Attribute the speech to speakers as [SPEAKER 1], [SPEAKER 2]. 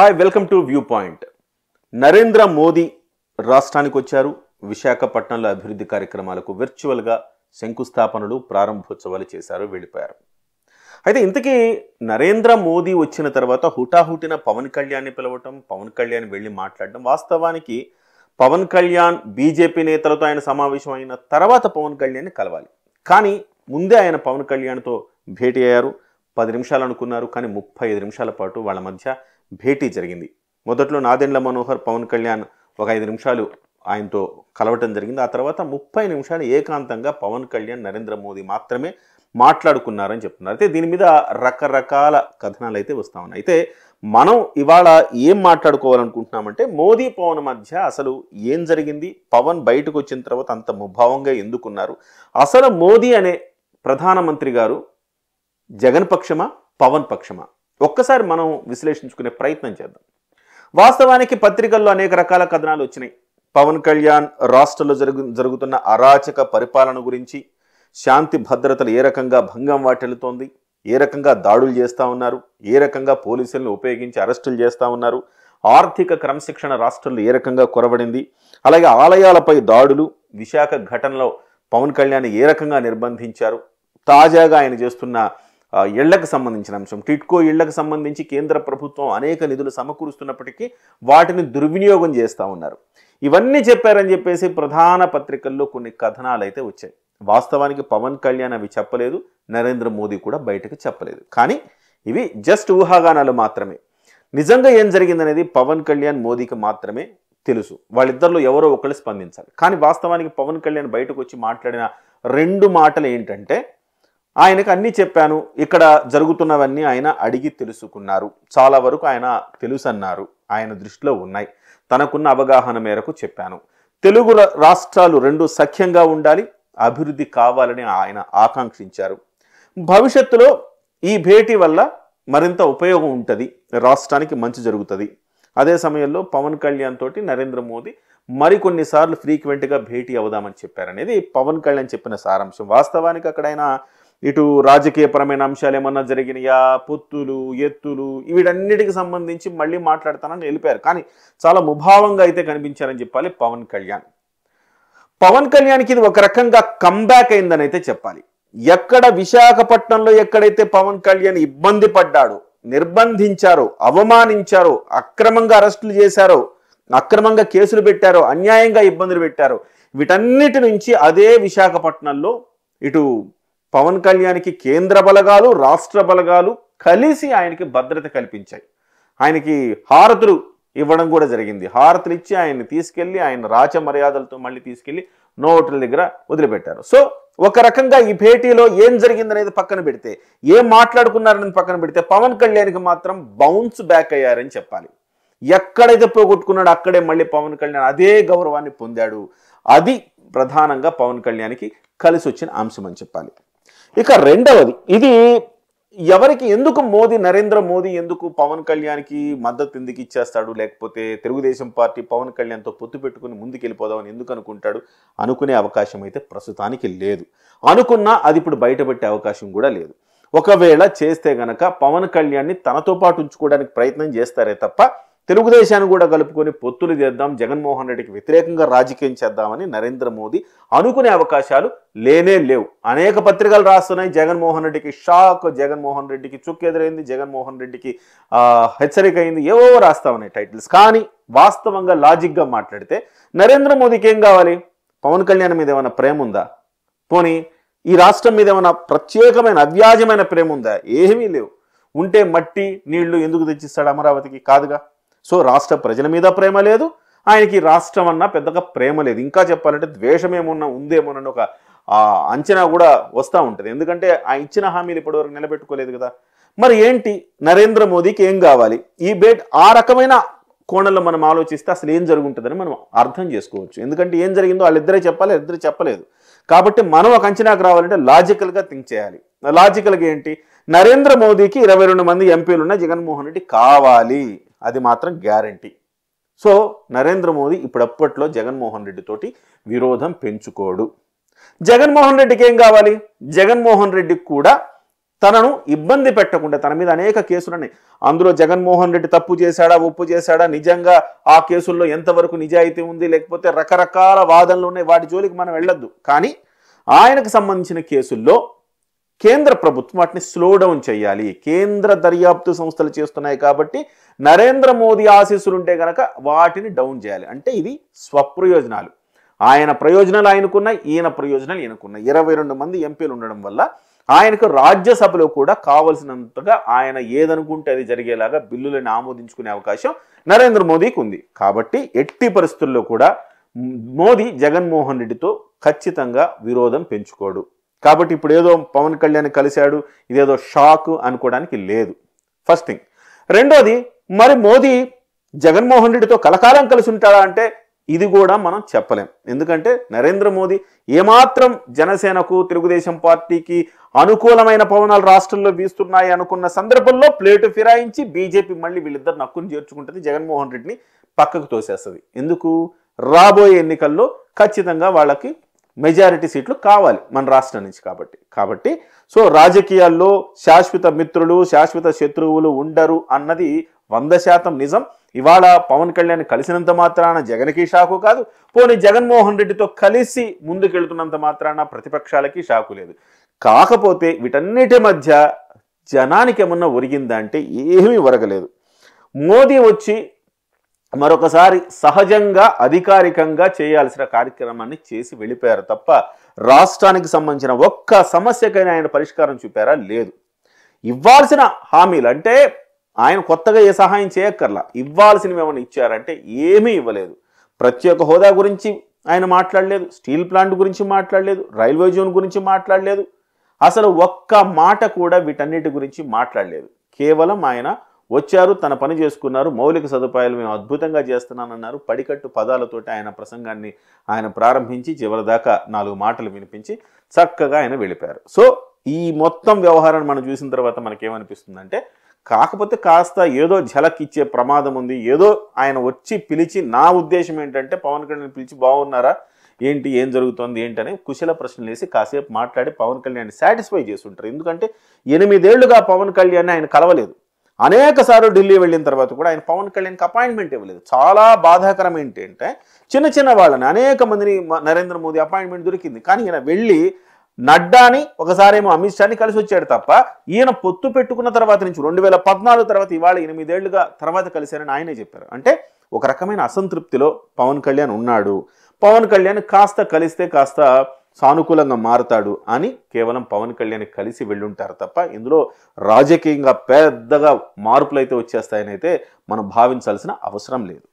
[SPEAKER 1] hi welcome to view point Narendra Modi రాష్ట్రానికి వచ్చారు విశాఖపట్నంలో అభివృద్ధి కార్యక్రమాలకు వర్చువల్గా శంకుస్థాపనలు ప్రారంభోత్సవాలు చేశారు వెళ్ళిపోయారు అయితే ఇంతకీ నరేంద్ర మోదీ వచ్చిన తర్వాత హుటాహుటిన పవన్ కళ్యాణ్ని పిలవటం పవన్ కళ్యాణ్ వెళ్ళి మాట్లాడడం వాస్తవానికి పవన్ కళ్యాణ్ బీజేపీ నేతలతో ఆయన సమావేశం అయిన తర్వాత పవన్ కళ్యాణ్ని కలవాలి కానీ ముందే ఆయన పవన్ కళ్యాణ్తో భేటీ అయ్యారు పది నిమిషాలు అనుకున్నారు కానీ ముప్పై ఐదు నిమిషాల పాటు వాళ్ళ మధ్య భేటీ జరిగింది మొదట్లో నాదెండ్ల మనోహర్ పవన్ కళ్యాణ్ ఒక ఐదు నిమిషాలు ఆయనతో కలవటం జరిగింది ఆ తర్వాత ముప్పై నిమిషాలు ఏకాంతంగా పవన్ కళ్యాణ్ నరేంద్ర మోదీ మాత్రమే మాట్లాడుకున్నారని చెప్తున్నారు అయితే దీని మీద రకరకాల కథనాలు అయితే వస్తూ ఉన్నాయి అయితే మనం ఇవాళ ఏం మాట్లాడుకోవాలనుకుంటున్నామంటే మోదీ పవన్ మధ్య అసలు ఏం జరిగింది పవన్ బయటకు వచ్చిన తర్వాత అంత ముభావంగా ఎందుకున్నారు అసలు మోదీ అనే ప్రధానమంత్రి గారు జగన్ పక్షమా పవన్ పక్షమా ఒక్కసారి మనం విశ్లేషించుకునే ప్రయత్నం చేద్దాం వాస్తవానికి పత్రికల్లో అనేక రకాల కథనాలు వచ్చినాయి పవన్ కళ్యాణ్ రాష్ట్రంలో జరుగు జరుగుతున్న అరాచక పరిపాలన గురించి శాంతి భద్రతలు ఏ రకంగా భంగం వాటిల్లుతోంది ఏ రకంగా దాడులు చేస్తూ ఉన్నారు ఏ రకంగా పోలీసులను ఉపయోగించి అరెస్టులు చేస్తూ ఉన్నారు ఆర్థిక క్రమశిక్షణ రాష్ట్రంలో ఏ రకంగా కొరబడింది అలాగే ఆలయాలపై దాడులు విశాఖ ఘటనలో పవన్ కళ్యాణ్ ఏ రకంగా నిర్బంధించారు తాజాగా ఆయన చేస్తున్న ఇళ్లకు సంబంధించిన అంశం టిట్కో ఇళ్లకు సంబంధించి కేంద్ర ప్రభుత్వం అనేక నిధులు సమకూరుస్తున్నప్పటికీ వాటిని దుర్వినియోగం చేస్తూ ఉన్నారు ఇవన్నీ చెప్పారని చెప్పేసి ప్రధాన పత్రికల్లో కొన్ని కథనాలు అయితే వచ్చాయి వాస్తవానికి పవన్ కళ్యాణ్ అవి చెప్పలేదు నరేంద్ర మోదీ కూడా బయటకు చెప్పలేదు కానీ ఇవి జస్ట్ ఊహాగానాలు మాత్రమే నిజంగా ఏం జరిగిందనేది పవన్ కళ్యాణ్ మోదీకి మాత్రమే తెలుసు వాళ్ళిద్దరిలో ఎవరో ఒకళ్ళు స్పందించాలి కానీ వాస్తవానికి పవన్ కళ్యాణ్ బయటకు వచ్చి మాట్లాడిన రెండు మాటలు ఏంటంటే ఆయనకు అన్నీ చెప్పాను ఇక్కడ జరుగుతున్నవన్నీ ఆయన అడిగి తెలుసుకున్నారు చాలా వరకు ఆయన తెలుసన్నారు ఆయన దృష్టిలో ఉన్నాయి తనకున్న అవగాహన మేరకు చెప్పాను తెలుగు రాష్ట్రాలు రెండు సఖ్యంగా ఉండాలి అభివృద్ధి కావాలని ఆయన ఆకాంక్షించారు భవిష్యత్తులో ఈ భేటీ వల్ల మరింత ఉపయోగం ఉంటుంది రాష్ట్రానికి మంచి జరుగుతుంది అదే సమయంలో పవన్ కళ్యాణ్ తోటి నరేంద్ర మోదీ మరికొన్నిసార్లు ఫ్రీక్వెంట్గా భేటీ అవుదామని చెప్పారనేది పవన్ కళ్యాణ్ చెప్పిన సారాంశం వాస్తవానికి అక్కడైనా ఇటు రాజకీయపరమైన అంశాలు ఏమన్నా జరిగినాయా పొత్తులు ఎత్తులు వీటన్నిటికి సంబంధించి మళ్ళీ మాట్లాడతానని వెళ్ళిపోయారు కానీ చాలా ముభావంగా అయితే కనిపించారని చెప్పాలి పవన్ కళ్యాణ్ పవన్ కళ్యాణ్కి ఇది ఒక రకంగా కంబ్యాక్ అయిందని అయితే చెప్పాలి ఎక్కడ విశాఖపట్నంలో ఎక్కడైతే పవన్ కళ్యాణ్ ఇబ్బంది పడ్డాడు నిర్బంధించారో అవమానించారో అక్రమంగా అరెస్టులు చేశారో అక్రమంగా కేసులు పెట్టారో అన్యాయంగా ఇబ్బందులు పెట్టారో వీటన్నిటి నుంచి అదే విశాఖపట్నంలో ఇటు పవన్ కళ్యాణ్కి కేంద్ర బలగాలు రాష్ట్ర బలగాలు కలిసి ఆయనకి భద్రత కల్పించాయి ఆయనకి హారతులు ఇవ్వడం కూడా జరిగింది హారతులు ఇచ్చి ఆయన్ని తీసుకెళ్ళి ఆయన రాచ మర్యాదలతో మళ్ళీ తీసుకెళ్ళి నోటుల దగ్గర వదిలిపెట్టారు సో ఒక రకంగా ఈ భేటీలో ఏం జరిగిందనేది పక్కన పెడితే ఏం మాట్లాడుకున్నారనేది పక్కన పెడితే పవన్ కళ్యాణ్కి మాత్రం బౌన్స్ బ్యాక్ అయ్యారని చెప్పాలి ఎక్కడైతే పోగొట్టుకున్నాడో అక్కడే మళ్ళీ పవన్ కళ్యాణ్ అదే గౌరవాన్ని పొందాడు అది ప్రధానంగా పవన్ కళ్యాణ్కి కలిసి వచ్చిన అంశం అని చెప్పాలి
[SPEAKER 2] ఇక రెండవది
[SPEAKER 1] ఇది ఎవరికి ఎందుకు మోదీ నరేంద్ర మోదీ ఎందుకు పవన్ కళ్యాణ్కి మద్దతు ఎందుకు ఇచ్చేస్తాడు లేకపోతే తెలుగుదేశం పార్టీ పవన్ కళ్యాణ్తో పొత్తు పెట్టుకుని ముందుకెళ్ళిపోదామని ఎందుకు అనుకుంటాడు అనుకునే అవకాశం అయితే ప్రస్తుతానికి లేదు అనుకున్నా అది ఇప్పుడు బయటపెట్టే అవకాశం కూడా లేదు ఒకవేళ చేస్తే గనక పవన్ కళ్యాణ్ని తనతో పాటు ఉంచుకోవడానికి ప్రయత్నం చేస్తారే తప్ప తెలుగుదేశాన్ని కూడా కలుపుకొని పొత్తులు చేద్దాం జగన్మోహన్ రెడ్డికి వ్యతిరేకంగా రాజకీయం చేద్దామని నరేంద్ర మోదీ అనుకునే అవకాశాలు లేనే లేవు అనేక పత్రికలు రాస్తున్నాయి జగన్మోహన్ రెడ్డికి షాక్ జగన్మోహన్ రెడ్డికి చుక్కెదురైంది జగన్మోహన్ రెడ్డికి హెచ్చరిక అయింది ఏవో రాస్తా ఉన్నాయి టైటిల్స్ కానీ వాస్తవంగా లాజిక్గా మాట్లాడితే నరేంద్ర మోదీకి ఏం కావాలి పవన్ కళ్యాణ్ మీద ఏమైనా ప్రేమ ఉందా పోనీ ఈ రాష్ట్రం మీద ఏమైనా ప్రత్యేకమైన అవ్యాజమైన ప్రేమ ఉందా ఏమీ లేవు ఉంటే మట్టి నీళ్లు ఎందుకు తెచ్చిస్తాడు అమరావతికి కాదుగా సో రాష్ట్ర ప్రజల మీద ప్రేమ లేదు ఆయనకి రాష్ట్రం అన్నా పెద్దగా ప్రేమ లేదు ఇంకా చెప్పాలంటే ద్వేషమేమున్నా ఉందేమోనని ఒక అంచనా కూడా వస్తూ ఉంటుంది ఎందుకంటే ఆ ఇచ్చిన హామీలు ఇప్పటివరకు నిలబెట్టుకోలేదు కదా మరి ఏంటి నరేంద్ర మోదీకి ఏం కావాలి ఈ బేట్ ఆ రకమైన కోణంలో మనం ఆలోచిస్తే అసలు ఏం జరుగుంటుందని మనం అర్థం చేసుకోవచ్చు ఎందుకంటే ఏం జరిగిందో వాళ్ళిద్దరే చెప్పాలి ఇద్దరు చెప్పలేదు కాబట్టి మనం ఒక అంచనాకు రావాలంటే లాజికల్గా థింక్ చేయాలి లాజికల్గా ఏంటి నరేంద్ర మోదీకి ఇరవై మంది ఎంపీలు ఉన్న జగన్మోహన్ రెడ్డి కావాలి అది మాత్రం గ్యారంటీ సో నరేంద్ర మోదీ ఇప్పుడప్పట్లో జగన్మోహన్ రెడ్డితోటి విరోధం పెంచుకోడు జగన్మోహన్ రెడ్డికి ఏం కావాలి జగన్మోహన్ రెడ్డికి కూడా తనను ఇబ్బంది పెట్టకుండా తన మీద అనేక కేసులున్నాయి అందులో జగన్మోహన్ రెడ్డి తప్పు చేశాడా ఒప్పు చేశాడా నిజంగా ఆ కేసుల్లో ఎంతవరకు నిజాయితీ ఉంది లేకపోతే రకరకాల వాదనలు ఉన్నాయి వాటి జోలికి మనం వెళ్ళొద్దు కానీ ఆయనకు సంబంధించిన కేసుల్లో కేంద్ర ప్రభుత్వం వాటిని స్లో డౌన్ చేయాలి కేంద్ర దర్యాప్తు సంస్థలు చేస్తున్నాయి కాబట్టి నరేంద్ర మోదీ ఆశీస్సులు ఉంటే కనుక వాటిని డౌన్ చేయాలి అంటే ఇది స్వప్రయోజనాలు ఆయన ప్రయోజనాలు ఆయనకున్నాయి ఈయన ప్రయోజనాలు ఈయనకున్నాయి ఇరవై రెండు మంది ఎంపీలు ఉండడం వల్ల ఆయనకు రాజ్యసభలో కూడా కావలసినంతగా ఆయన ఏదనుకుంటే అది జరిగేలాగా బిల్లులను ఆమోదించుకునే అవకాశం నరేంద్ర మోదీకి ఉంది కాబట్టి ఎట్టి పరిస్థితుల్లో కూడా మోదీ జగన్మోహన్ రెడ్డితో ఖచ్చితంగా విరోధం పెంచుకోడు కాబట్టి ఇప్పుడు ఏదో పవన్ కళ్యాణ్ కలిశాడు ఇదేదో షాక్ అనుకోవడానికి లేదు ఫస్ట్ థింగ్ రెండోది మరి మోదీ జగన్మోహన్ రెడ్డితో కలకాలం కలిసి ఉంటాడా అంటే ఇది కూడా మనం చెప్పలేం ఎందుకంటే నరేంద్ర మోదీ ఏమాత్రం జనసేనకు తెలుగుదేశం పార్టీకి అనుకూలమైన పవనాలు రాష్ట్రంలో వీస్తున్నాయి అనుకున్న సందర్భంలో ప్లేటు ఫిరాయించి బీజేపీ మళ్ళీ వీళ్ళిద్దరు నక్కుని చేర్చుకుంటుంది జగన్మోహన్ రెడ్డిని పక్కకు తోసేస్తుంది ఎందుకు రాబోయే ఎన్నికల్లో ఖచ్చితంగా వాళ్ళకి మెజారిటీ సీట్లు కావాలి మన రాష్ట్రం నుంచి కాబట్టి కాబట్టి సో రాజకీయాల్లో శాశ్వత మిత్రులు శాశ్వత శత్రువులు ఉండరు అన్నది వంద శాతం నిజం ఇవాళ పవన్ కళ్యాణ్ కలిసినంత మాత్రాన జగన్కి షాకు కాదు పోనీ జగన్మోహన్ రెడ్డితో కలిసి ముందుకెళ్తున్నంత మాత్రాన ప్రతిపక్షాలకి షాకు లేదు కాకపోతే వీటన్నిటి మధ్య జనానికి ఏమన్నా ఒరిగిందంటే ఏమీ ఒరగలేదు మోదీ వచ్చి మరొకసారి సహజంగా అధికారికంగా చేయాల్సిన కార్యక్రమాన్ని చేసి వెళ్ళిపోయారు తప్ప రాష్ట్రానికి సంబంధించిన ఒక్క సమస్యకైనా ఆయన పరిష్కారం చూపారా లేదు ఇవ్వాల్సిన హామీలు అంటే ఆయన కొత్తగా ఏ సహాయం చేయక్కర్లా ఇవ్వాల్సినవి ఏమైనా ఇచ్చారంటే ఏమీ ఇవ్వలేదు ప్రత్యేక హోదా గురించి ఆయన మాట్లాడలేదు స్టీల్ ప్లాంట్ గురించి మాట్లాడలేదు రైల్వే జోన్ గురించి మాట్లాడలేదు అసలు ఒక్క మాట కూడా వీటన్నిటి గురించి మాట్లాడలేదు కేవలం ఆయన వచ్చారు తన పని చేసుకున్నారు మౌలిక సదుపాయాలు మేము అద్భుతంగా చేస్తున్నానన్నారు పడికట్టు పదాలతోటి ఆయన ప్రసంగాన్ని ఆయన ప్రారంభించి చివరిదాకా నాలుగు మాటలు వినిపించి చక్కగా ఆయన వెళ్ళిపోయారు సో ఈ మొత్తం వ్యవహారాన్ని మనం చూసిన తర్వాత మనకేమనిపిస్తుందంటే కాకపోతే కాస్త ఏదో ఝలక్ ఇచ్చే ప్రమాదం ఉంది ఏదో ఆయన వచ్చి పిలిచి నా ఉద్దేశం ఏంటంటే పవన్ కళ్యాణ్ పిలిచి బాగున్నారా ఏంటి ఏం జరుగుతోంది అని కుశల ప్రశ్నలు వేసి కాసేపు మాట్లాడి పవన్ కళ్యాణ్ సాటిస్ఫై చేస్తుంటారు ఎందుకంటే ఎనిమిదేళ్లుగా పవన్ కళ్యాణ్ ఆయన కలవలేదు అనేకసార్లు ఢిల్లీ వెళ్ళిన తర్వాత కూడా ఆయన పవన్ కళ్యాణ్కి అపాయింట్మెంట్ ఇవ్వలేదు చాలా బాధాకరం ఏంటంటే చిన్న చిన్న వాళ్ళని అనేక మందిని నరేంద్ర మోదీ అపాయింట్మెంట్ దొరికింది కానీ ఈయన వెళ్ళి నడ్డాని ఒకసారేమో అమిత్ షాని కలిసి వచ్చాడు తప్ప ఈయన పొత్తు పెట్టుకున్న తర్వాత నుంచి రెండు వేల పద్నాలుగు తర్వాత ఇవాళ ఎనిమిదేళ్లుగా తర్వాత కలిశారని ఆయనే చెప్పారు అంటే ఒక రకమైన అసంతృప్తిలో పవన్ కళ్యాణ్ ఉన్నాడు పవన్ కళ్యాణ్ కాస్త కలిస్తే కాస్త సానుకూలంగా మారతాడు అని కేవలం పవన్ కళ్యాణ్ కలిసి వెళ్ళుంటారు తప్ప ఇందులో రాజకీయంగా పెద్దగా మార్పులు అయితే వచ్చేస్తాయని అయితే మనం భావించాల్సిన అవసరం లేదు